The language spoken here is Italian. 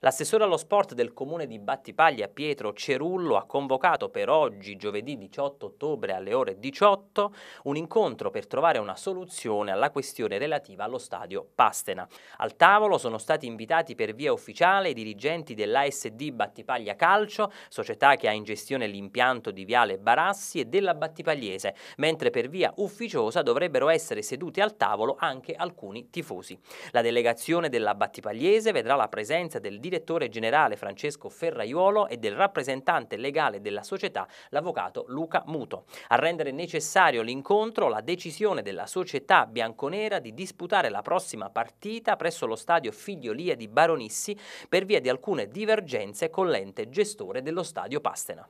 L'assessore allo sport del comune di Battipaglia Pietro Cerullo ha convocato per oggi, giovedì 18 ottobre alle ore 18, un incontro per trovare una soluzione alla questione relativa allo stadio Pastena. Al tavolo sono stati invitati per via ufficiale i dirigenti dell'ASD Battipaglia Calcio, società che ha in gestione l'impianto di Viale Barassi e della Battipagliese, mentre per via ufficiosa dovrebbero essere seduti al tavolo anche alcuni tifosi. La delegazione della Battipagliese vedrà la presenza del direttore direttore generale Francesco Ferraiuolo e del rappresentante legale della società, l'avvocato Luca Muto. A rendere necessario l'incontro la decisione della società bianconera di disputare la prossima partita presso lo stadio Figliolia di Baronissi per via di alcune divergenze con l'ente gestore dello stadio Pastena.